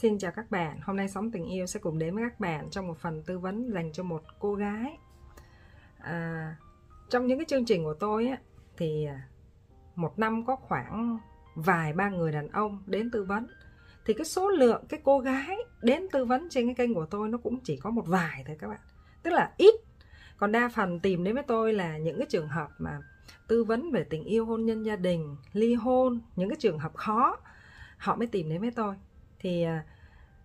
Xin chào các bạn, hôm nay sống Tình Yêu sẽ cùng đến với các bạn trong một phần tư vấn dành cho một cô gái à, Trong những cái chương trình của tôi á, thì à, một năm có khoảng vài ba người đàn ông đến tư vấn Thì cái số lượng cái cô gái đến tư vấn trên cái kênh của tôi nó cũng chỉ có một vài thôi các bạn Tức là ít Còn đa phần tìm đến với tôi là những cái trường hợp mà tư vấn về tình yêu hôn nhân gia đình, ly hôn, những cái trường hợp khó họ mới tìm đến với tôi thì à,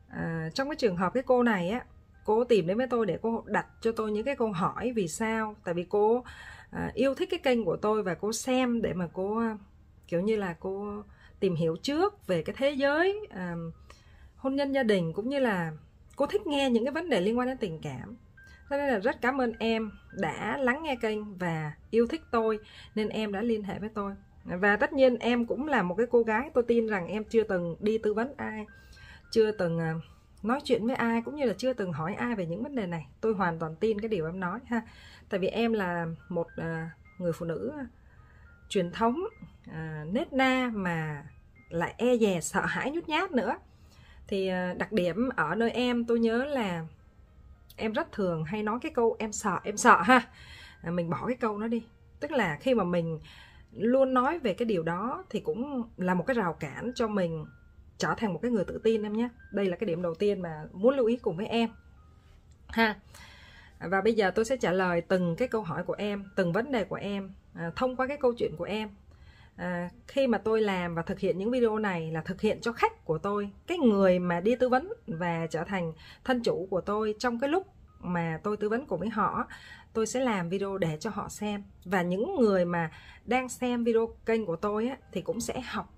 à, trong cái trường hợp cái cô này á cô tìm đến với tôi để cô đặt cho tôi những cái câu hỏi vì sao tại vì cô à, yêu thích cái kênh của tôi và cô xem để mà cô à, kiểu như là cô tìm hiểu trước về cái thế giới à, hôn nhân gia đình cũng như là cô thích nghe những cái vấn đề liên quan đến tình cảm cho nên là rất cảm ơn em đã lắng nghe kênh và yêu thích tôi nên em đã liên hệ với tôi và tất nhiên em cũng là một cái cô gái tôi tin rằng em chưa từng đi tư vấn ai chưa từng à, nói chuyện với ai cũng như là chưa từng hỏi ai về những vấn đề này tôi hoàn toàn tin cái điều em nói ha tại vì em là một à, người phụ nữ à, truyền thống nết na mà lại e dè sợ hãi nhút nhát nữa thì đặc điểm ở nơi em tôi nhớ là em rất thường hay nói cái câu em sợ em sợ ha mình bỏ cái câu nó đi tức là khi mà mình luôn nói về cái điều đó thì cũng là một cái rào cản cho mình trở thành một cái người tự tin em nhé đây là cái điểm đầu tiên mà muốn lưu ý cùng với em ha và bây giờ tôi sẽ trả lời từng cái câu hỏi của em từng vấn đề của em à, thông qua cái câu chuyện của em à, khi mà tôi làm và thực hiện những video này là thực hiện cho khách của tôi cái người mà đi tư vấn và trở thành thân chủ của tôi trong cái lúc mà tôi tư vấn cùng với họ tôi sẽ làm video để cho họ xem và những người mà đang xem video kênh của tôi á, thì cũng sẽ học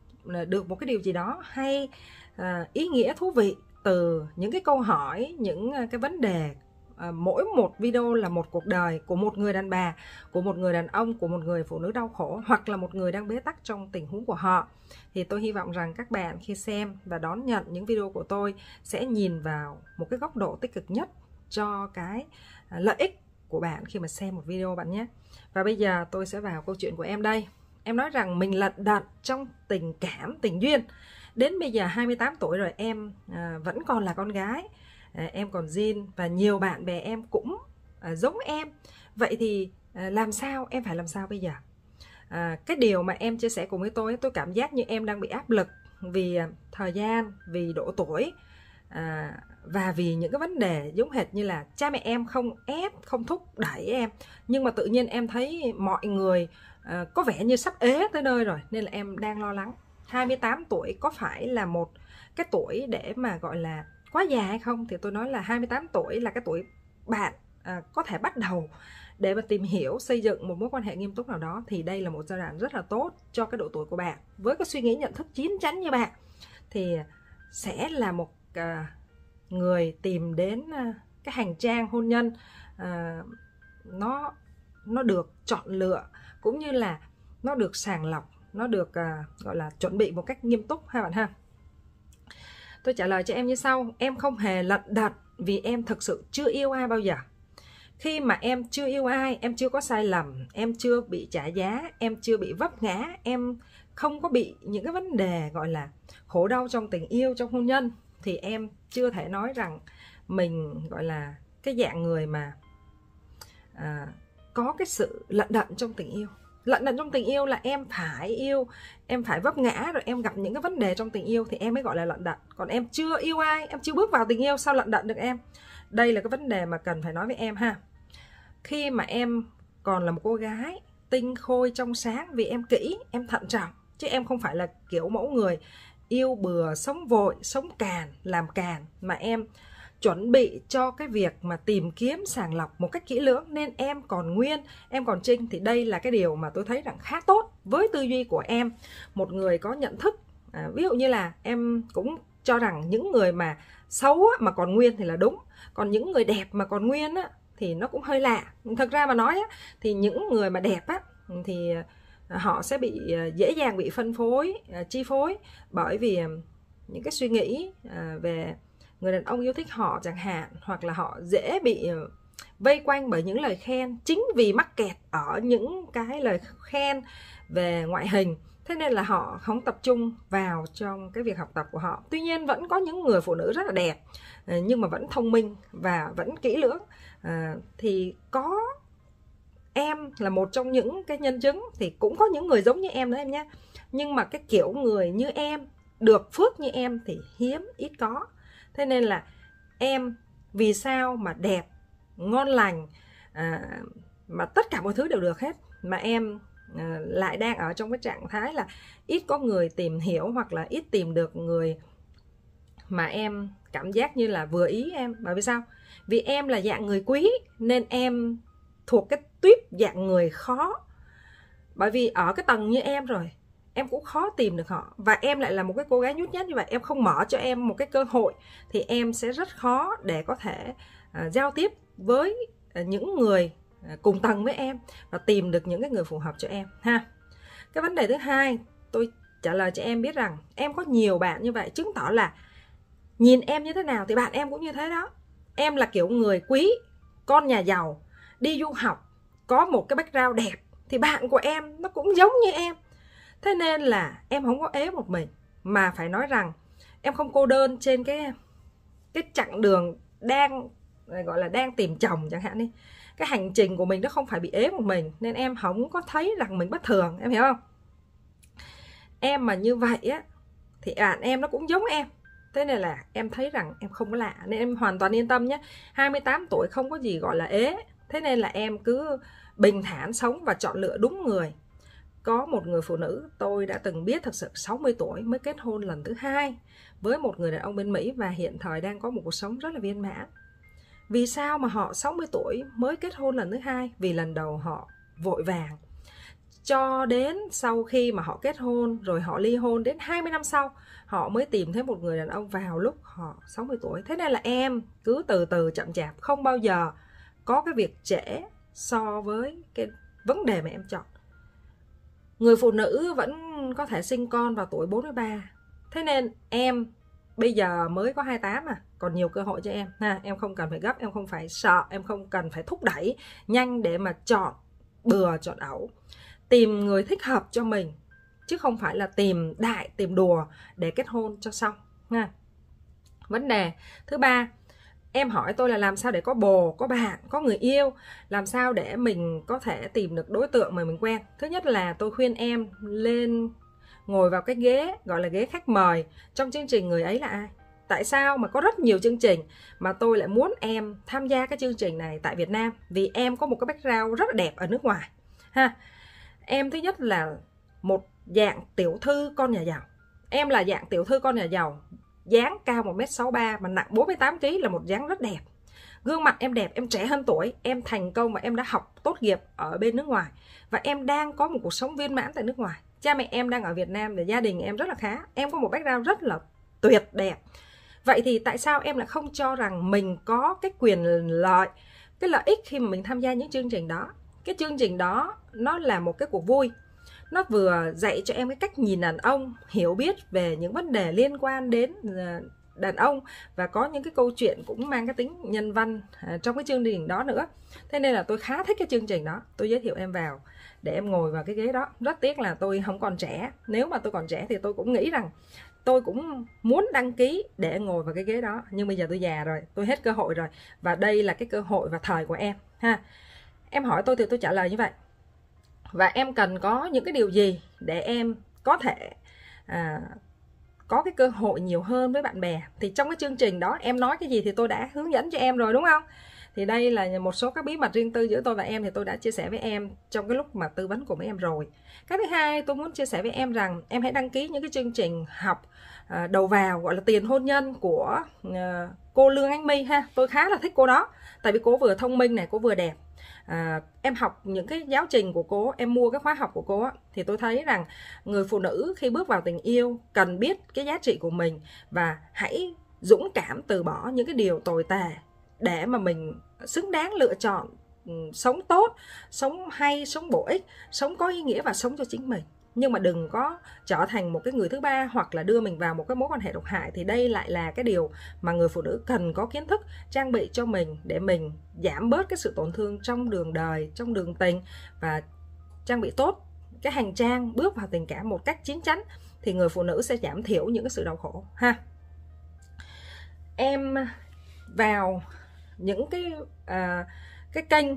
được một cái điều gì đó hay à, ý nghĩa thú vị từ những cái câu hỏi những à, cái vấn đề à, mỗi một video là một cuộc đời của một người đàn bà của một người đàn ông của một người phụ nữ đau khổ hoặc là một người đang bế tắc trong tình huống của họ thì tôi hy vọng rằng các bạn khi xem và đón nhận những video của tôi sẽ nhìn vào một cái góc độ tích cực nhất cho cái lợi ích của bạn khi mà xem một video bạn nhé và bây giờ tôi sẽ vào câu chuyện của em đây em nói rằng mình lận đận trong tình cảm tình duyên đến bây giờ 28 tuổi rồi em à, vẫn còn là con gái à, em còn zin và nhiều bạn bè em cũng à, giống em vậy thì làm sao em phải làm sao bây giờ cái điều mà em chia sẻ cùng với tôi tôi cảm giác như em đang bị áp lực vì thời gian vì độ tuổi và vì những cái vấn đề giống hệt như là cha mẹ em không ép không thúc đẩy em nhưng mà tự nhiên em thấy mọi người uh, có vẻ như sắp ế tới nơi rồi nên là em đang lo lắng 28 tuổi có phải là một cái tuổi để mà gọi là quá già hay không thì tôi nói là 28 tuổi là cái tuổi bạn à, có thể bắt đầu để mà tìm hiểu xây dựng một mối quan hệ nghiêm túc nào đó thì đây là một giai đoạn rất là tốt cho cái độ tuổi của bạn với cái suy nghĩ nhận thức chín chắn như bạn thì sẽ là một à, người tìm đến à, cái hành trang hôn nhân à, nó nó được chọn lựa cũng như là nó được sàng lọc nó được à, gọi là chuẩn bị một cách nghiêm túc ha bạn ha tôi trả lời cho em như sau em không hề lận đật vì em thực sự chưa yêu ai bao giờ khi mà em chưa yêu ai em chưa có sai lầm em chưa bị trả giá em chưa bị vấp ngã em không có bị những cái vấn đề gọi là khổ đau trong tình yêu trong hôn nhân thì em chưa thể nói rằng mình gọi là cái dạng người mà à, có cái sự lận đận trong tình yêu lận đận trong tình yêu là em phải yêu em phải vấp ngã rồi em gặp những cái vấn đề trong tình yêu thì em mới gọi là lận đận còn em chưa yêu ai em chưa bước vào tình yêu sao lận đận được em đây là cái vấn đề mà cần phải nói với em ha khi mà em còn là một cô gái tinh khôi trong sáng vì em kỹ em thận trọng chứ em không phải là kiểu mẫu người yêu bừa sống vội sống càn làm càn mà em chuẩn bị cho cái việc mà tìm kiếm sàng lọc một cách kỹ lưỡng nên em còn nguyên em còn trinh thì đây là cái điều mà tôi thấy rằng khá tốt với tư duy của em một người có nhận thức à, ví dụ như là em cũng cho rằng những người mà xấu mà còn nguyên thì là đúng còn những người đẹp mà còn nguyên á thì nó cũng hơi lạ thật ra mà nói á, thì những người mà đẹp á thì họ sẽ bị à, dễ dàng bị phân phối à, chi phối bởi vì à, những cái suy nghĩ về người đàn ông yêu thích họ chẳng hạn hoặc là họ dễ bị vây quanh bởi những lời khen chính vì mắc kẹt ở những cái lời khen về ngoại hình thế nên là họ không tập trung vào trong cái việc học tập của họ tuy nhiên vẫn có những người phụ nữ rất là đẹp nhưng mà vẫn thông minh và vẫn kỹ lưỡng thì có em là một trong những cái nhân chứng thì cũng có những người giống như em đó em nhé nhưng mà cái kiểu người như em được phước như em thì hiếm ít có thế nên là em vì sao mà đẹp ngon lành à, mà tất cả mọi thứ đều được hết mà em à, lại đang ở trong cái trạng thái là ít có người tìm hiểu hoặc là ít tìm được người mà em cảm giác như là vừa ý em bởi vì sao vì em là dạng người quý nên em thuộc cái tuyếp dạng người khó bởi vì ở cái tầng như em rồi em cũng khó tìm được họ và em lại là một cái cô gái nhút nhát như vậy em không mở cho em một cái cơ hội thì em sẽ rất khó để có thể uh, giao tiếp với uh, những người uh, cùng tầng với em và tìm được những cái người phù hợp cho em ha cái vấn đề thứ hai tôi trả lời cho em biết rằng em có nhiều bạn như vậy chứng tỏ là nhìn em như thế nào thì bạn em cũng như thế đó em là kiểu người quý con nhà giàu đi du học có một cái background đẹp thì bạn của em nó cũng giống như em thế nên là em không có ế một mình mà phải nói rằng em không cô đơn trên cái cái chặng đường đang gọi là đang tìm chồng chẳng hạn đi cái hành trình của mình nó không phải bị ế một mình nên em không có thấy rằng mình bất thường em hiểu không em mà như vậy á thì bạn em nó cũng giống em thế nên là em thấy rằng em không có lạ nên em hoàn toàn yên tâm nhé 28 tuổi không có gì gọi là ế thế nên là em cứ bình thản sống và chọn lựa đúng người có một người phụ nữ tôi đã từng biết thật sự 60 tuổi mới kết hôn lần thứ hai với một người đàn ông bên Mỹ và hiện thời đang có một cuộc sống rất là viên mãn. Vì sao mà họ 60 tuổi mới kết hôn lần thứ hai? Vì lần đầu họ vội vàng. Cho đến sau khi mà họ kết hôn rồi họ ly hôn đến 20 năm sau, họ mới tìm thấy một người đàn ông vào lúc họ 60 tuổi. Thế nên là em cứ từ từ chậm chạp, không bao giờ có cái việc trễ so với cái vấn đề mà em chọn người phụ nữ vẫn có thể sinh con vào tuổi 43 thế nên em bây giờ mới có 28 mà còn nhiều cơ hội cho em ha em không cần phải gấp em không phải sợ em không cần phải thúc đẩy nhanh để mà chọn bừa chọn ẩu tìm người thích hợp cho mình chứ không phải là tìm đại tìm đùa để kết hôn cho xong ha vấn đề thứ ba em hỏi tôi là làm sao để có bồ có bạn có người yêu làm sao để mình có thể tìm được đối tượng mà mình quen thứ nhất là tôi khuyên em lên ngồi vào cái ghế gọi là ghế khách mời trong chương trình người ấy là ai tại sao mà có rất nhiều chương trình mà tôi lại muốn em tham gia cái chương trình này tại việt nam vì em có một cái background rất là đẹp ở nước ngoài ha em thứ nhất là một dạng tiểu thư con nhà giàu em là dạng tiểu thư con nhà giàu dáng cao 1m63 mà nặng 48kg là một dáng rất đẹp gương mặt em đẹp em trẻ hơn tuổi em thành công và em đã học tốt nghiệp ở bên nước ngoài và em đang có một cuộc sống viên mãn tại nước ngoài cha mẹ em đang ở Việt Nam và gia đình em rất là khá em có một background rất là tuyệt đẹp vậy thì tại sao em lại không cho rằng mình có cái quyền lợi cái lợi ích khi mà mình tham gia những chương trình đó cái chương trình đó nó là một cái cuộc vui nó vừa dạy cho em cái cách nhìn đàn ông hiểu biết về những vấn đề liên quan đến ờ, đàn ông và có những cái câu chuyện cũng mang cái tính nhân văn à, trong cái chương trình đó nữa thế nên là tôi khá thích cái chương trình đó tôi giới thiệu em vào để em ngồi vào cái ghế đó rất tiếc là tôi không còn trẻ nếu mà tôi còn trẻ thì tôi cũng nghĩ rằng tôi cũng muốn đăng ký để ngồi vào cái ghế đó nhưng bây giờ tôi già rồi tôi hết cơ hội rồi và đây là cái cơ hội và thời của em ha em hỏi tôi thì tôi trả lời như vậy và em cần có những cái điều gì để em có thể à, có cái cơ hội nhiều hơn với bạn bè thì trong cái chương trình đó em nói cái gì thì tôi đã hướng dẫn cho em rồi đúng không thì đây là một số các bí mật riêng tư giữa tôi và em thì tôi đã chia sẻ với em trong cái lúc mà tư vấn của mấy em rồi cái thứ hai tôi muốn chia sẻ với em rằng em hãy đăng ký những cái chương trình học à, đầu vào gọi là tiền hôn nhân của à, cô lương anh my ha tôi khá là thích cô đó tại vì cô vừa thông minh này cô vừa đẹp à, em học những cái giáo trình của cô em mua cái khóa học của cô thì tôi thấy rằng người phụ nữ khi bước vào tình yêu cần biết cái giá trị của mình và hãy dũng cảm từ bỏ những cái điều tồi tệ để mà mình xứng đáng lựa chọn ừ, sống tốt sống hay sống bổ ích sống có ý nghĩa và sống cho chính mình nhưng mà đừng có trở thành một cái người thứ ba hoặc là đưa mình vào một cái mối quan hệ độc hại thì đây lại là cái điều mà người phụ nữ cần có kiến thức trang bị cho mình để mình giảm bớt cái sự tổn thương trong đường đời trong đường tình và trang bị tốt cái hành trang bước vào tình cảm một cách chiến chắn thì người phụ nữ sẽ giảm thiểu những cái sự đau khổ ha em vào những cái uh, cái kênh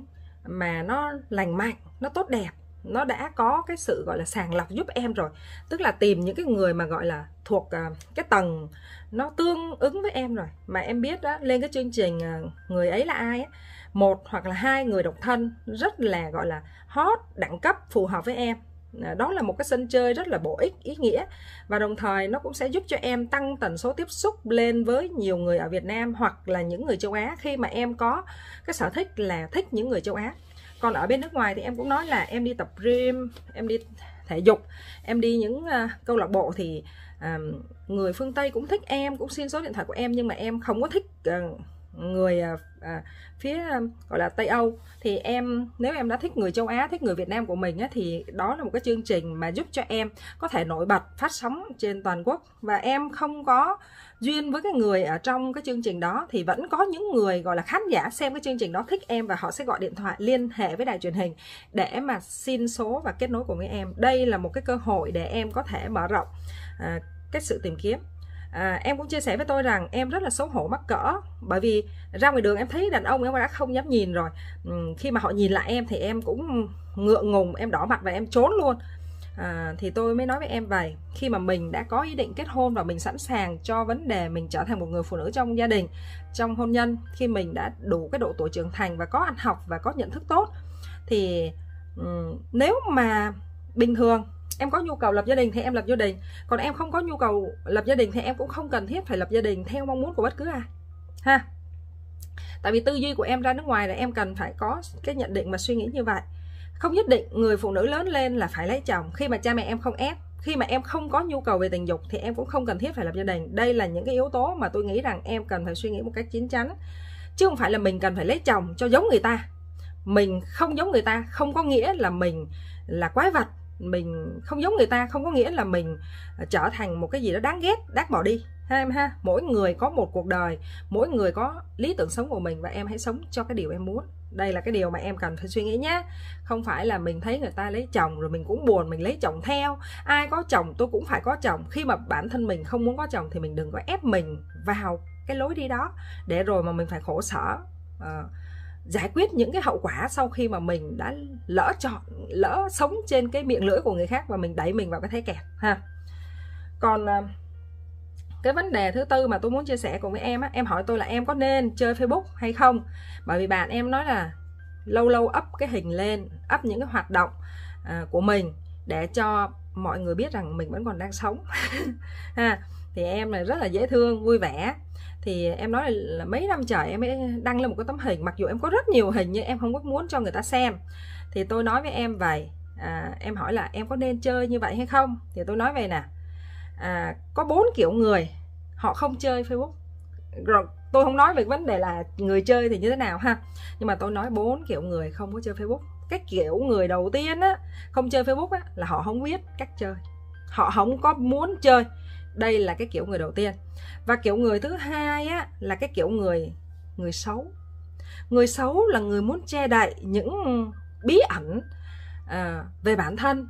mà nó lành mạnh nó tốt đẹp nó đã có cái sự gọi là sàng lọc giúp em rồi tức là tìm những cái người mà gọi là thuộc à, cái tầng nó tương ứng với em rồi mà em biết đó lên cái chương trình à, người ấy là ai á một hoặc là hai người độc thân rất là gọi là hot đẳng cấp phù hợp với em à, đó là một cái sân chơi rất là bổ ích ý nghĩa và đồng thời nó cũng sẽ giúp cho em tăng tần số tiếp xúc lên với nhiều người ở Việt Nam hoặc là những người châu Á khi mà em có cái sở thích là thích những người châu Á còn ở bên nước ngoài thì em cũng nói là em đi tập gym em đi thể dục em đi những uh, câu lạc bộ thì uh, người phương tây cũng thích em cũng xin số điện thoại của em nhưng mà em không có thích uh, người à, à phía à, gọi là Tây Âu thì em nếu em đã thích người châu Á thích người Việt Nam của mình á, thì đó là một cái chương trình mà giúp cho em có thể nổi bật phát sóng trên toàn quốc và em không có duyên với cái người ở trong cái chương trình đó thì vẫn có những người gọi là khán giả xem cái chương trình đó thích em và họ sẽ gọi điện thoại liên hệ với đài truyền hình để mà xin số và kết nối cùng với em đây là một cái cơ hội để em có thể mở rộng à, cái sự tìm kiếm à, em cũng chia sẻ với tôi rằng em rất là xấu hổ mắc cỡ bởi vì ra ngoài đường em thấy đàn ông em đã không dám nhìn rồi ừ, khi mà họ nhìn lại em thì em cũng ngượng ngùng em đỏ mặt và em trốn luôn à, thì tôi mới nói với em vậy khi mà mình đã có ý định kết hôn và mình sẵn sàng cho vấn đề mình trở thành một người phụ nữ trong gia đình trong hôn nhân khi mình đã đủ cái độ tuổi trưởng thành và có ăn học và có nhận thức tốt thì um, nếu mà bình thường em có nhu cầu lập gia đình thì em lập gia đình còn em không có nhu cầu lập gia đình thì em cũng không cần thiết phải lập gia đình theo mong muốn của bất cứ ai ha tại vì tư duy của em ra nước ngoài là em cần phải có cái nhận định và suy nghĩ như vậy không nhất định người phụ nữ lớn lên là phải lấy chồng khi mà cha mẹ em không ép khi mà em không có nhu cầu về tình dục thì em cũng không cần thiết phải lập gia đình đây là những cái yếu tố mà tôi nghĩ rằng em cần phải suy nghĩ một cách chín chắn chứ không phải là mình cần phải lấy chồng cho giống người ta mình không giống người ta không có nghĩa là mình là quái vật mình không giống người ta không có nghĩa là mình ờ, trở thành một cái gì đó đáng ghét đáng bỏ đi ha em ha mỗi người có một cuộc đời mỗi người có lý tưởng sống của mình và em hãy sống cho cái điều em muốn đây là cái điều mà em cần phải suy nghĩ nhé không phải là mình thấy người ta lấy chồng rồi mình cũng buồn mình lấy chồng theo ai có chồng tôi cũng phải có chồng khi mà bản thân mình không muốn có chồng thì mình đừng có ép mình vào cái lối đi đó để rồi mà mình phải khổ sở à, giải quyết những cái hậu quả sau khi mà mình đã lỡ chọn lỡ sống trên cái miệng lưỡi của người khác và mình đẩy mình vào cái thế kẹt ha còn à, cái vấn đề thứ tư mà tôi muốn chia sẻ cùng với em á em hỏi tôi là em có nên chơi facebook hay không bởi vì bạn em nói là lâu lâu up cái hình lên up những cái hoạt động à, của mình để cho mọi người biết rằng mình vẫn còn đang sống ha thì em là rất là dễ thương vui vẻ thì em nói là mấy năm trời em mới đăng lên một cái tấm hình mặc dù em có rất nhiều hình nhưng em không có muốn cho người ta xem thì tôi nói với em vậy à, em hỏi là em có nên chơi như vậy hay không thì tôi nói về nè à, có bốn kiểu người họ không chơi facebook rồi tôi không nói về vấn đề là người chơi thì như thế nào ha nhưng mà tôi nói bốn kiểu người không có chơi facebook cái kiểu người đầu tiên á không chơi facebook á là họ không biết cách chơi họ không có muốn chơi đây là cái kiểu người đầu tiên và kiểu người thứ hai á là cái kiểu người người xấu người xấu là người muốn che đậy những bí ẩn à, về bản thân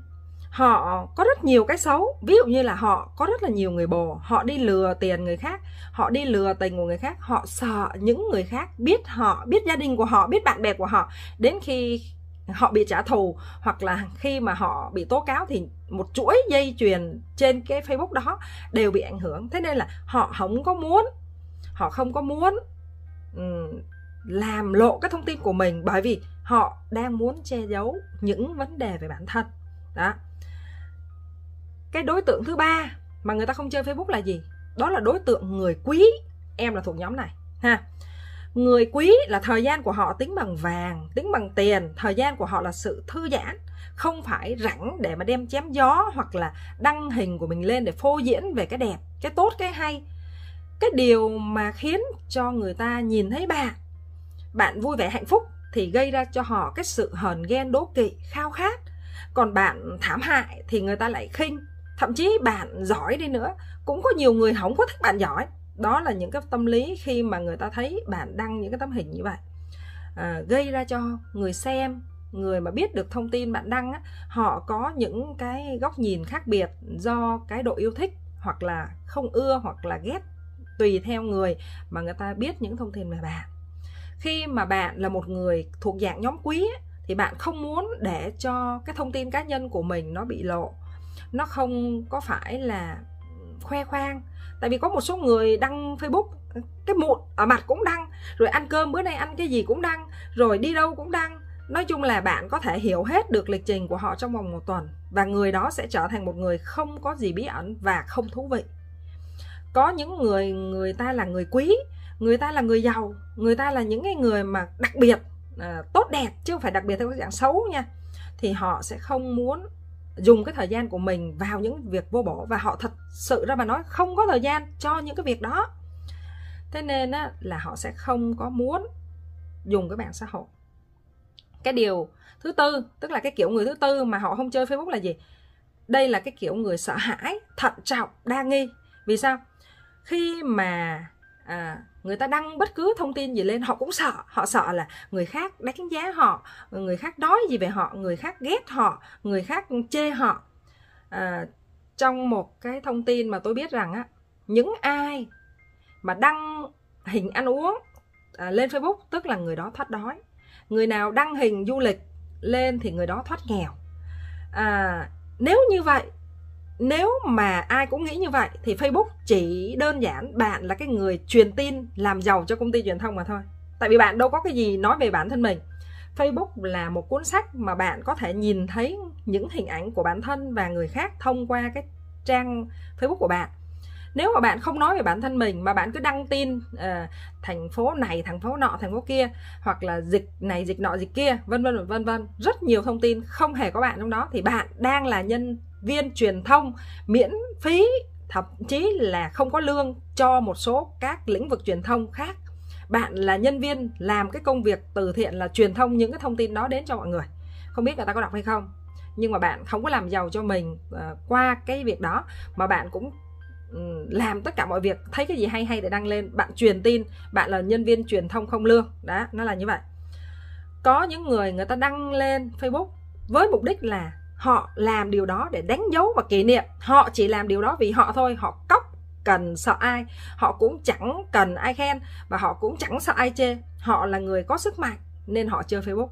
họ có rất nhiều cái xấu ví dụ như là họ có rất là nhiều người bồ họ đi lừa tiền người khác họ đi lừa tình của người khác họ sợ những người khác biết họ biết gia đình của họ biết bạn bè của họ đến khi họ bị trả thù hoặc là khi mà họ bị tố cáo thì một chuỗi dây chuyền trên cái facebook đó đều bị ảnh hưởng thế nên là họ không có muốn họ không có muốn làm lộ các thông tin của mình bởi vì họ đang muốn che giấu những vấn đề về bản thân đó cái đối tượng thứ ba mà người ta không chơi facebook là gì đó là đối tượng người quý em là thuộc nhóm này ha người quý là thời gian của họ tính bằng vàng tính bằng tiền thời gian của họ là sự thư giãn không phải rảnh để mà đem chém gió hoặc là đăng hình của mình lên để phô diễn về cái đẹp cái tốt cái hay cái điều mà khiến cho người ta nhìn thấy bạn bạn vui vẻ hạnh phúc thì gây ra cho họ cái sự hờn ghen đố kỵ khao khát còn bạn thảm hại thì người ta lại khinh thậm chí bạn giỏi đi nữa cũng có nhiều người không có thích bạn giỏi đó là những cái tâm lý khi mà người ta thấy bạn đăng những cái tấm hình như vậy à, gây ra cho người xem người mà biết được thông tin bạn đăng á, họ có những cái góc nhìn khác biệt do cái độ yêu thích hoặc là không ưa hoặc là ghét tùy theo người mà người ta biết những thông tin về bạn khi mà bạn là một người thuộc dạng nhóm quý thì bạn không muốn để cho cái thông tin cá nhân của mình nó bị lộ nó không có phải là khoe khoang tại vì có một số người đăng facebook cái mụn ở mặt cũng đăng rồi ăn cơm bữa nay ăn cái gì cũng đăng rồi đi đâu cũng đăng nói chung là bạn có thể hiểu hết được lịch trình của họ trong vòng một tuần và người đó sẽ trở thành một người không có gì bí ẩn và không thú vị có những người người ta là người quý người ta là người giàu người ta là những cái người mà đặc biệt à, tốt đẹp chứ không phải đặc biệt theo cái dạng xấu nha thì họ sẽ không muốn dùng cái thời gian của mình vào những việc vô bổ và họ thật sự ra mà nói không có thời gian cho những cái việc đó thế nên á, là họ sẽ không có muốn dùng cái mạng xã hội cái điều thứ tư tức là cái kiểu người thứ tư mà họ không chơi facebook là gì đây là cái kiểu người sợ hãi thận trọng đa nghi vì sao khi mà à, người ta đăng bất cứ thông tin gì lên họ cũng sợ họ sợ là người khác đánh giá họ người khác nói gì về họ người khác ghét họ người khác chê họ à, trong một cái thông tin mà tôi biết rằng á những ai mà đăng hình ăn uống à, lên facebook tức là người đó thoát đói người nào đăng hình du lịch lên thì người đó thoát nghèo à, nếu như vậy nếu mà ai cũng nghĩ như vậy thì Facebook chỉ đơn giản bạn là cái người truyền tin làm giàu cho công ty truyền thông mà thôi. Tại vì bạn đâu có cái gì nói về bản thân mình. Facebook là một cuốn sách mà bạn có thể nhìn thấy những hình ảnh của bản thân và người khác thông qua cái trang Facebook của bạn. Nếu mà bạn không nói về bản thân mình mà bạn cứ đăng tin uh, thành phố này, thành phố nọ, thành phố kia hoặc là dịch này, dịch nọ, dịch kia, vân vân vân vân, rất nhiều thông tin không hề có bạn trong đó thì bạn đang là nhân viên truyền thông miễn phí thậm chí là không có lương cho một số các lĩnh vực truyền thông khác bạn là nhân viên làm cái công việc từ thiện là truyền thông những cái thông tin đó đến cho mọi người không biết người ta có đọc hay không nhưng mà bạn không có làm giàu cho mình ờ, qua cái việc đó mà bạn cũng ừ, làm tất cả mọi việc thấy cái gì hay hay để đăng lên bạn truyền tin bạn là nhân viên truyền thông không lương đó nó là như vậy có những người người ta đăng lên facebook với mục đích là họ làm điều đó để đánh dấu và kỷ niệm họ chỉ làm điều đó vì họ thôi họ cóc cần sợ ai họ cũng chẳng cần ai khen và họ cũng chẳng sợ ai chê họ là người có sức mạnh nên họ chơi facebook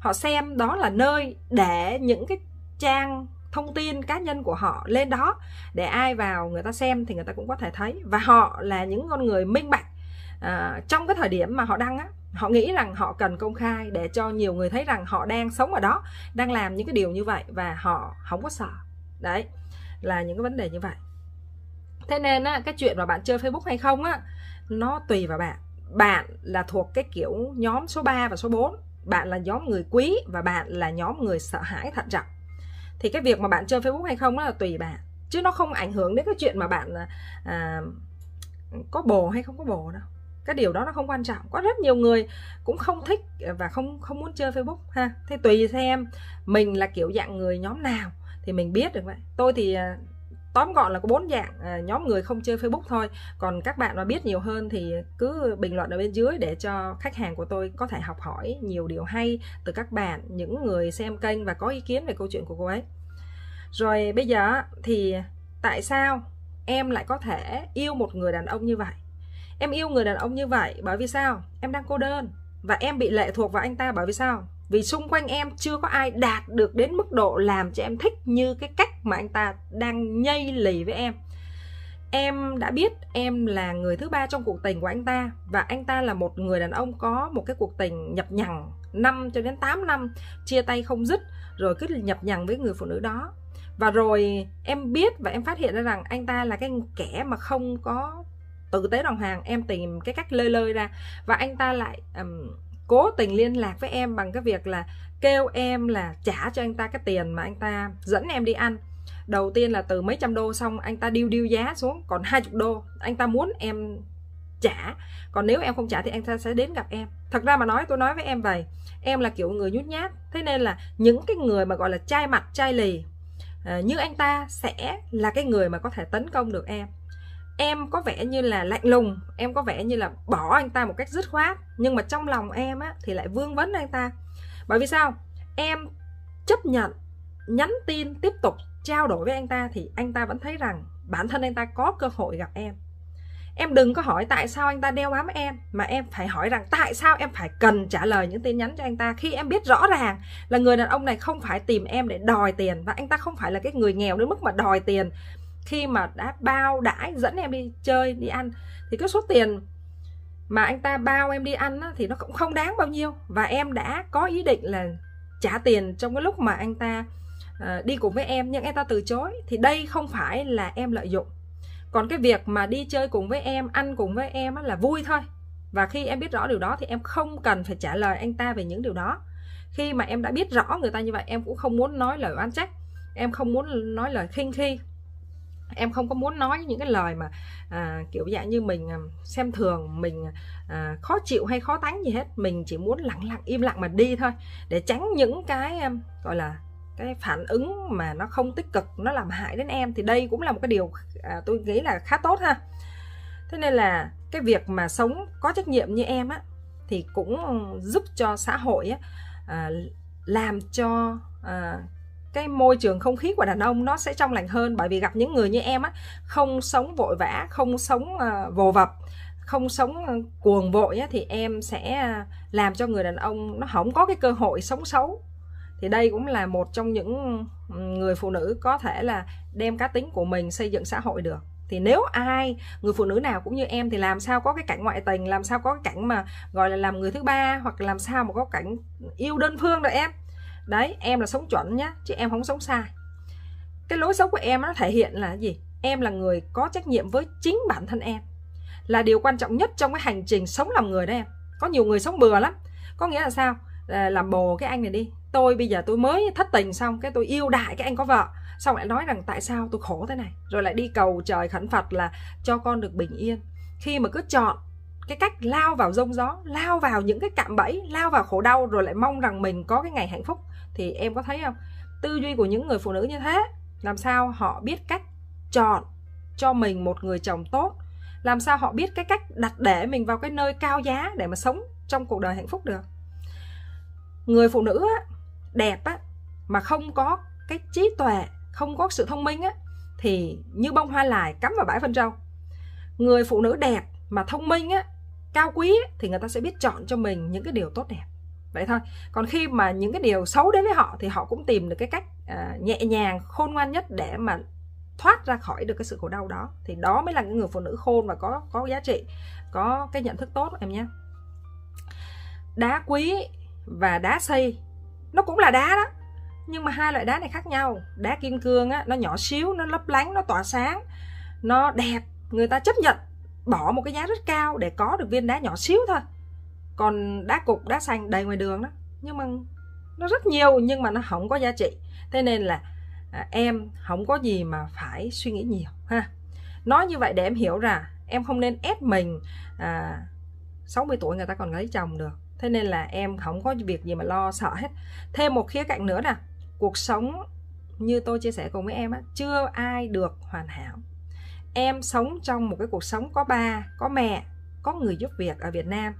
họ xem đó là nơi để những cái trang thông tin cá nhân của họ lên đó để ai vào người ta xem thì người ta cũng có thể thấy và họ là những con người minh bạch à, trong cái thời điểm mà họ đăng á họ nghĩ rằng họ cần công khai để cho nhiều người thấy rằng họ đang sống ở đó đang làm những cái điều như vậy và họ không có sợ đấy là những cái vấn đề như vậy thế nên á, cái chuyện mà bạn chơi facebook hay không á nó tùy vào bạn bạn là thuộc cái kiểu nhóm số 3 và số 4 bạn là nhóm người quý và bạn là nhóm người sợ hãi thận trọng thì cái việc mà bạn chơi facebook hay không là tùy bạn chứ nó không ảnh hưởng đến cái chuyện mà bạn à, à có bồ hay không có bồ đâu cái điều đó nó không quan trọng có rất nhiều người cũng không thích và không không muốn chơi facebook ha thế tùy xem mình là kiểu dạng người nhóm nào thì mình biết được vậy tôi thì à, tóm gọn là có bốn dạng à, nhóm người không chơi Facebook thôi còn các bạn mà biết nhiều hơn thì cứ bình luận ở bên dưới để cho khách hàng của tôi có thể học hỏi nhiều điều hay từ các bạn những người xem kênh và có ý kiến về câu chuyện của cô ấy rồi bây giờ thì tại sao em lại có thể yêu một người đàn ông như vậy em yêu người đàn ông như vậy bởi vì sao em đang cô đơn và em bị lệ thuộc vào anh ta bởi vì sao vì xung quanh em chưa có ai đạt được đến mức độ làm cho em thích như cái cách mà anh ta đang nhây lì với em em đã biết em là người thứ ba trong cuộc tình của anh ta và anh ta là một người đàn ông có một cái cuộc tình nhập nhằng 5 cho đến 8 năm chia tay không dứt rồi cứ nhập nhằng với người phụ nữ đó và rồi em biết và em phát hiện ra rằng anh ta là cái kẻ mà không có tử tế đồng hàng em tìm cái cách lơi lơi ra và anh ta lại um, cố tình liên lạc với em bằng cái việc là kêu em là trả cho anh ta cái tiền mà anh ta dẫn em đi ăn đầu tiên là từ mấy trăm đô xong anh ta điêu điêu giá xuống còn hai chục đô anh ta muốn em trả còn nếu em không trả thì anh ta sẽ đến gặp em thật ra mà nói tôi nói với em vậy em là kiểu người nhút nhát thế nên là những cái người mà gọi là chai mặt chai lì ờ, như anh ta sẽ là cái người mà có thể tấn công được em em có vẻ như là lạnh lùng em có vẻ như là bỏ anh ta một cách dứt khoát nhưng mà trong lòng em á thì lại vương vấn anh ta bởi vì sao em chấp nhận nhắn tin tiếp tục trao đổi với anh ta thì anh ta vẫn thấy rằng bản thân anh ta có cơ hội gặp em em đừng có hỏi tại sao anh ta đeo bám em mà em phải hỏi rằng tại sao em phải cần trả lời những tin nhắn cho anh ta khi em biết rõ ràng là người đàn ông này không phải tìm em để đòi tiền và anh ta không phải là cái người nghèo đến mức mà đòi tiền khi mà đã bao đãi dẫn em đi chơi đi ăn thì cái số tiền mà anh ta bao em đi ăn á, thì nó cũng không đáng bao nhiêu và em đã có ý định là trả tiền trong cái lúc mà anh ta uh, đi cùng với em nhưng anh ta từ chối thì đây không phải là em lợi dụng còn cái việc mà đi chơi cùng với em ăn cùng với em á, là vui thôi và khi em biết rõ điều đó thì em không cần phải trả lời anh ta về những điều đó khi mà em đã biết rõ người ta như vậy em cũng không muốn nói lời oán trách em không muốn nói lời khinh khi em không có muốn nói những cái lời mà à, kiểu dạng như mình à, xem thường mình à, khó chịu hay khó tánh gì hết mình chỉ muốn lặng lặng im lặng mà đi thôi để tránh những cái à, gọi là cái phản ứng mà nó không tích cực nó làm hại đến em thì đây cũng là một cái điều à, tôi nghĩ là khá tốt ha thế nên là cái việc mà sống có trách nhiệm như em á thì cũng giúp cho xã hội á, à, làm cho à, cái môi trường không khí của đàn ông nó sẽ trong lành hơn bởi vì gặp những người như em á không sống vội vã không sống uh, vồ vập không sống ờ, cuồng vội á, thì em sẽ ờ, làm cho người đàn ông nó không có cái cơ hội sống xấu thì đây cũng là một trong những ừ, người phụ nữ có thể là đem cá tính của mình xây dựng xã hội được thì nếu ai người phụ nữ nào cũng như em thì làm sao có cái cảnh ngoại tình làm sao có cái cảnh mà gọi là làm người thứ ba hoặc làm sao mà có cảnh yêu đơn phương rồi em đấy em là sống chuẩn nhá chứ em không sống sai cái lối sống của em nó thể hiện là gì em là người có trách nhiệm với chính bản thân em là điều quan trọng nhất trong cái hành trình sống làm người đó em có nhiều người sống bừa lắm có nghĩa là sao à, làm bồ cái anh này đi tôi bây giờ tôi mới thất tình xong cái tôi yêu đại cái anh có vợ xong lại nói rằng tại sao tôi khổ thế này rồi lại đi cầu trời khẩn phật là cho con được bình yên khi mà cứ chọn cái cách lao vào rông gió lao vào những cái cạm bẫy lao vào khổ đau rồi lại mong rằng mình có cái ngày hạnh phúc thì em có thấy không tư duy của những người phụ nữ như thế làm sao họ biết cách chọn cho mình một người chồng tốt làm sao họ biết cái cách đặt để mình vào cái nơi cao giá để mà sống trong cuộc đời hạnh phúc được người phụ nữ á, đẹp á, mà không có cái trí tuệ không có sự thông minh á, thì như bông hoa lại cắm vào bãi phân rau. người phụ nữ đẹp mà thông minh á, cao quý á, thì người ta sẽ biết chọn cho mình những cái điều tốt đẹp vậy thôi còn khi mà những cái điều xấu đến với họ thì họ cũng tìm được cái cách à, nhẹ nhàng khôn ngoan nhất để mà thoát ra khỏi được cái sự khổ đau đó thì đó mới là những người phụ nữ khôn và có có giá trị có cái nhận thức tốt em nhé đá quý và đá xây nó cũng là đá đó nhưng mà hai loại đá này khác nhau đá kim cương á nó nhỏ xíu nó lấp lánh nó tỏa sáng nó đẹp người ta chấp nhận bỏ một cái giá rất cao để có được viên đá nhỏ xíu thôi còn đá cục đá xanh đầy ngoài đường đó nhưng mà nó rất nhiều nhưng mà nó không có giá trị thế nên là à, em không có gì mà phải suy nghĩ nhiều ha nói như vậy để em hiểu ra em không nên ép mình à, 60 tuổi người ta còn lấy chồng được thế nên là em không có việc gì mà lo sợ hết thêm một khía cạnh nữa nè cuộc sống như tôi chia sẻ cùng với em á chưa ai được hoàn hảo em sống trong một cái cuộc sống có ba có mẹ có người giúp việc ở Việt Nam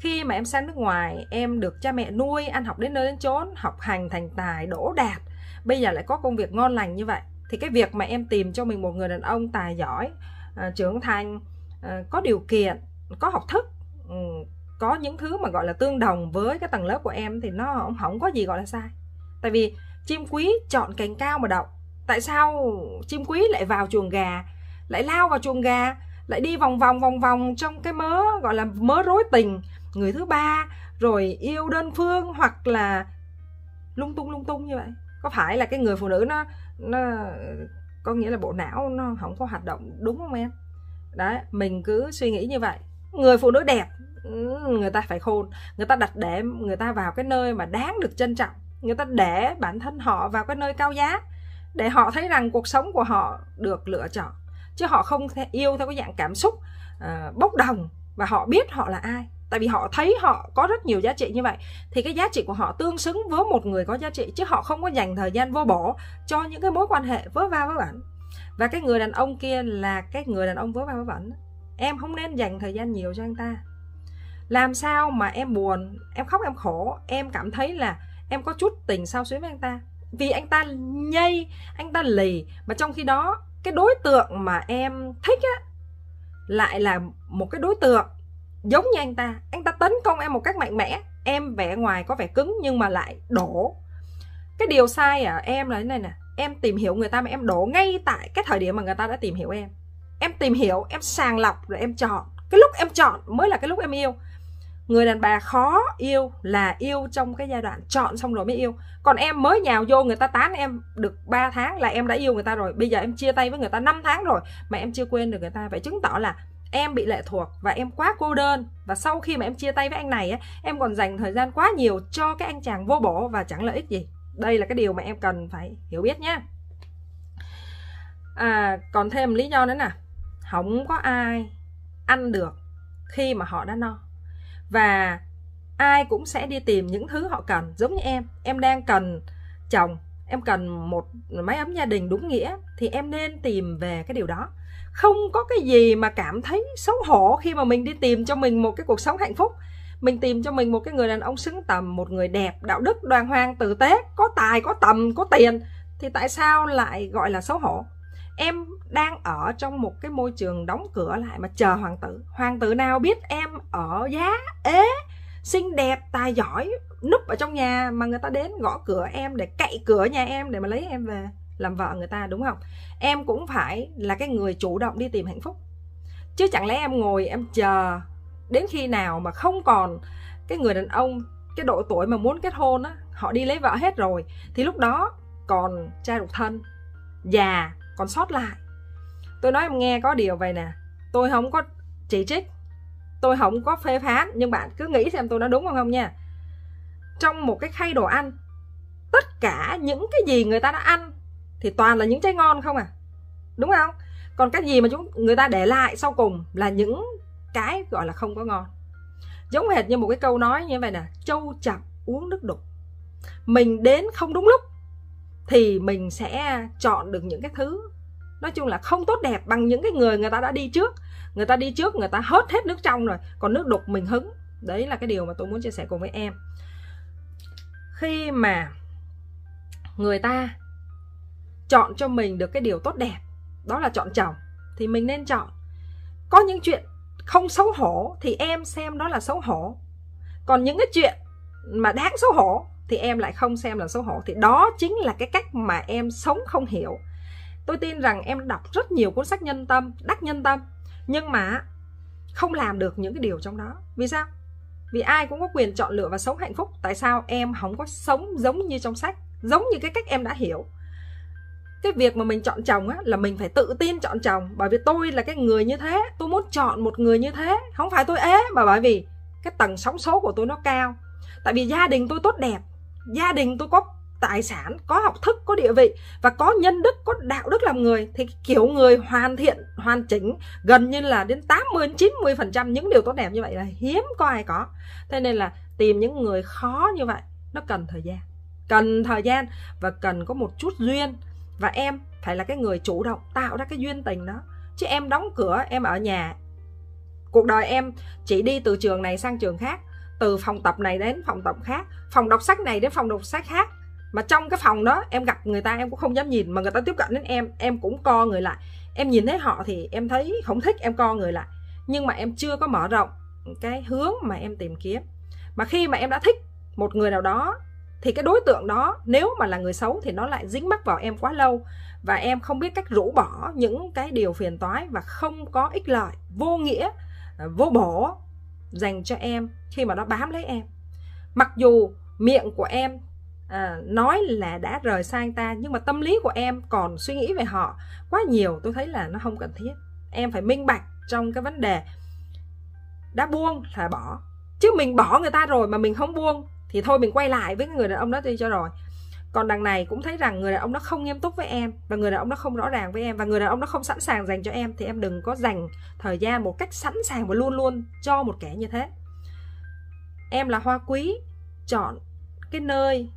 khi mà em sang nước ngoài em được cha mẹ nuôi ăn học đến nơi đến chốn học hành thành tài đỗ đạt bây giờ lại có công việc ngon lành như vậy thì cái việc mà em tìm cho mình một người đàn ông tài giỏi ờ, trưởng thành ờ, có điều kiện có học thức ừ, có những thứ mà gọi là tương đồng với cái tầng lớp của em thì nó không, không có gì gọi là sai tại vì chim quý chọn cành cao mà đậu tại sao chim quý lại vào chuồng gà lại lao vào chuồng gà lại đi vòng vòng vòng vòng trong cái mớ gọi là mớ rối tình người thứ ba rồi yêu đơn phương hoặc là lung tung lung tung như vậy có phải là cái người phụ nữ nó nó có nghĩa là bộ não nó không có hoạt động đúng không em đấy mình cứ suy nghĩ như vậy người phụ nữ đẹp người ta phải khôn người ta đặt để người ta vào cái nơi mà đáng được trân trọng người ta để bản thân họ vào cái nơi cao giá để họ thấy rằng cuộc sống của họ được lựa chọn chứ họ không yêu theo cái dạng cảm xúc uh, bốc đồng và họ biết họ là ai tại vì họ thấy họ có rất nhiều giá trị như vậy thì cái giá trị của họ tương xứng với một người có giá trị chứ họ không có dành thời gian vô bổ cho những cái mối quan hệ vớ va vớ vẩn và cái người đàn ông kia là cái người đàn ông vớ va vớ vẩn em không nên dành thời gian nhiều cho anh ta làm sao mà em buồn em khóc em khổ em cảm thấy là em có chút tình sao xuyến với anh ta vì anh ta nhây anh ta lì mà trong khi đó cái đối tượng mà em thích á lại là một cái đối tượng giống như anh ta anh ta tấn công em một cách mạnh mẽ em vẻ ngoài có vẻ cứng nhưng mà lại đổ cái điều sai ở em là thế này nè em tìm hiểu người ta mà em đổ ngay tại cái thời điểm mà người ta đã tìm hiểu em em tìm hiểu em sàng lọc rồi em chọn cái lúc em chọn mới là cái lúc em yêu người đàn bà khó yêu là yêu trong cái giai đoạn chọn xong rồi mới yêu còn em mới nhào vô người ta tán em được 3 tháng là em đã yêu người ta rồi bây giờ em chia tay với người ta 5 tháng rồi mà em chưa quên được người ta vậy chứng tỏ là em bị lệ thuộc và em quá cô đơn và sau khi mà em chia tay với anh này em còn dành thời gian quá nhiều cho cái anh chàng vô bổ và chẳng lợi ích gì đây là cái điều mà em cần phải hiểu biết nhé à, còn thêm lý do nữa nè không có ai ăn được khi mà họ đã no và ai cũng sẽ đi tìm những thứ họ cần giống như em em đang cần chồng em cần một máy ấm gia đình đúng nghĩa thì em nên tìm về cái điều đó không có cái gì mà cảm thấy xấu hổ khi mà mình đi tìm cho mình một cái cuộc sống hạnh phúc mình tìm cho mình một cái người đàn ông xứng tầm một người đẹp đạo đức đoàn hoàng tử tế có tài có tầm có tiền thì tại sao lại gọi là xấu hổ em đang ở trong một cái môi trường đóng cửa lại mà chờ hoàng tử hoàng tử nào biết em ở giá ế xinh đẹp tài giỏi núp ở trong nhà mà người ta đến gõ cửa em để cậy cửa nhà em để mà lấy em về làm vợ người ta đúng không em cũng phải là cái người chủ động đi tìm hạnh phúc chứ chẳng lẽ em ngồi em chờ đến khi nào mà không còn cái người đàn ông cái độ tuổi mà muốn kết hôn á họ đi lấy vợ hết rồi thì lúc đó còn trai độc thân già còn sót lại tôi nói em nghe có điều vậy nè tôi không có chỉ trích tôi không có phê phán nhưng bạn cứ nghĩ xem tôi nói đúng không không nha trong một cái khay đồ ăn tất cả những cái gì người ta đã ăn thì toàn là những trái ngon không à đúng không còn cái gì mà chúng người ta để lại sau cùng là những cái gọi là không có ngon giống hệt như một cái câu nói như vậy nè trâu chậm uống nước đục mình đến không đúng lúc thì mình sẽ chọn được những cái thứ nói chung là không tốt đẹp bằng những cái người người ta đã đi trước người ta đi trước người ta hớt hết nước trong rồi còn nước đục mình hứng đấy là cái điều mà tôi muốn chia sẻ cùng với em khi mà người ta chọn cho mình được cái điều tốt đẹp đó là chọn chồng thì mình nên chọn có những chuyện không xấu hổ thì em xem đó là xấu hổ còn những cái chuyện mà đáng xấu hổ thì em lại không xem là xấu hổ thì đó chính là cái cách mà em sống không hiểu tôi tin rằng em đọc rất nhiều cuốn sách nhân tâm đắc nhân tâm nhưng mà không làm được những cái điều trong đó vì sao vì ai cũng có quyền chọn lựa và sống hạnh phúc tại sao em không có sống giống như trong sách giống như cái cách em đã hiểu cái việc mà mình chọn chồng á là mình phải tự tin chọn chồng bởi vì tôi là cái người như thế tôi muốn chọn một người như thế không phải tôi ế mà bởi vì cái tầng sóng số của tôi nó cao tại vì gia đình tôi tốt đẹp gia đình tôi có tài sản có học thức có địa vị và có nhân đức có đạo đức làm người thì kiểu người hoàn thiện hoàn chỉnh gần như là đến 80 90 phần trăm những điều tốt đẹp như vậy là hiếm có ai có thế nên là tìm những người khó như vậy nó cần thời gian cần thời gian và cần có một chút duyên và em phải là cái người chủ động tạo ra cái duyên tình đó chứ em đóng cửa em ở nhà cuộc đời em chỉ đi từ trường này sang trường khác từ phòng tập này đến phòng tập khác phòng đọc sách này đến phòng đọc sách khác mà trong cái phòng đó em gặp người ta em cũng không dám nhìn mà người ta tiếp cận đến em em cũng co người lại em nhìn thấy họ thì em thấy không thích em co người lại nhưng mà em chưa có mở rộng cái hướng mà em tìm kiếm mà khi mà em đã thích một người nào đó thì cái đối tượng đó nếu mà là người xấu thì nó lại dính mắc vào em quá lâu và em không biết cách rũ bỏ những cái điều phiền toái và không có ích lợi vô nghĩa vô bổ dành cho em khi mà nó bám lấy em mặc dù miệng của em à, nói là đã rời xa anh ta nhưng mà tâm lý của em còn suy nghĩ về họ quá nhiều tôi thấy là nó không cần thiết em phải minh bạch trong cái vấn đề đã buông là bỏ chứ mình bỏ người ta rồi mà mình không buông thì thôi mình quay lại với người đàn ông đó đi cho rồi còn đằng này cũng thấy rằng người đàn ông nó không nghiêm túc với em và người đàn ông nó không rõ ràng với em và người đàn ông nó không sẵn sàng dành cho em thì em đừng có dành thời gian một cách sẵn sàng và luôn luôn cho một kẻ như thế em là hoa quý chọn cái nơi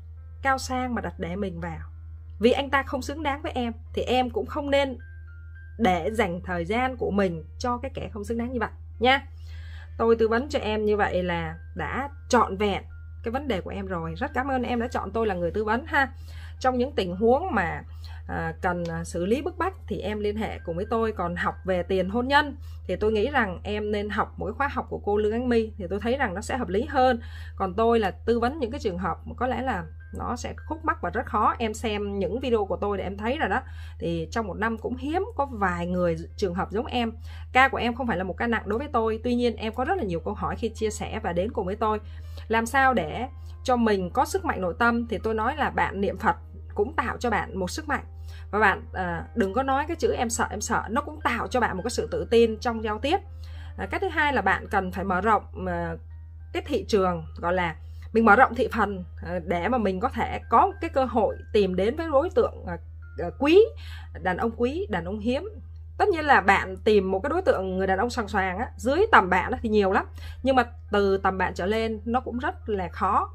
cao sang mà đặt để mình vào vì anh ta không xứng đáng với em thì em cũng không nên để dành thời gian của mình cho cái kẻ không xứng đáng như vậy nha tôi tư vấn cho em như vậy là đã trọn vẹn cái vấn đề của em rồi rất cảm ơn em đã chọn tôi là người tư vấn ha trong những tình huống mà à, cần à, xử lý bức bách thì em liên hệ cùng với tôi còn học về tiền hôn nhân thì tôi nghĩ rằng em nên học một cái khóa học của cô lương ánh my thì tôi thấy rằng nó sẽ hợp lý hơn còn tôi là tư vấn những cái trường hợp có lẽ là nó sẽ khúc mắc và rất khó em xem những video của tôi để em thấy rồi đó thì trong một năm cũng hiếm có vài người trường hợp giống em ca của em không phải là một ca nặng đối với tôi tuy nhiên em có rất là nhiều câu hỏi khi chia sẻ và đến cùng với tôi làm sao để cho mình có sức mạnh nội tâm thì tôi nói là bạn niệm phật cũng tạo cho bạn một sức mạnh và bạn à, đừng có nói cái chữ em sợ em sợ nó cũng tạo cho bạn một cái sự tự tin trong giao tiếp à, cách thứ hai là bạn cần phải mở rộng à, cái thị trường gọi là mình mở rộng thị phần à, để mà mình có thể có cái cơ hội tìm đến với đối tượng à, à, quý đàn ông quý đàn ông hiếm tất nhiên là bạn tìm một cái đối tượng người đàn ông sàng soàng á, dưới tầm bạn thì nhiều lắm nhưng mà từ tầm bạn trở lên nó cũng rất là khó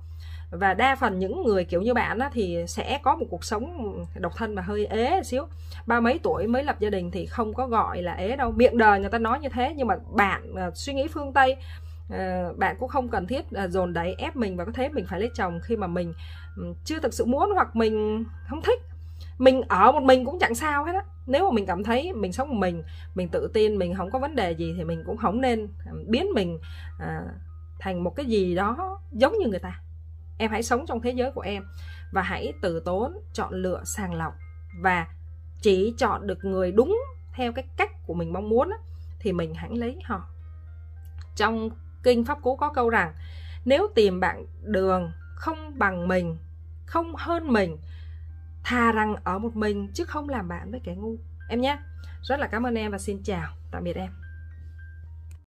và đa phần những người kiểu như bạn á, thì sẽ có một cuộc sống độc thân mà hơi ế xíu ba mấy tuổi mới lập gia đình thì không có gọi là ế đâu miệng đời người ta nói như thế nhưng mà bạn suy nghĩ phương tây Ờ, bạn cũng không cần thiết ờ, dồn đáy ép mình và có thế mình phải lấy chồng khi mà mình ừ, chưa thực sự muốn hoặc mình không thích mình ở một mình cũng chẳng sao hết á nếu mà mình cảm thấy mình sống một mình mình tự tin mình không có vấn đề gì thì mình cũng không nên ờ, biến mình thành một cái gì đó giống như người ta em hãy sống trong thế giới của em và hãy từ tốn chọn lựa sàng lọc và chỉ chọn được người đúng theo cái cách của mình mong muốn thì mình hãy lấy họ trong kinh pháp cú có câu rằng nếu tìm bạn đường không bằng mình không hơn mình thà rằng ở một mình chứ không làm bạn với kẻ ngu em nhé rất là cảm ơn em và xin chào tạm biệt em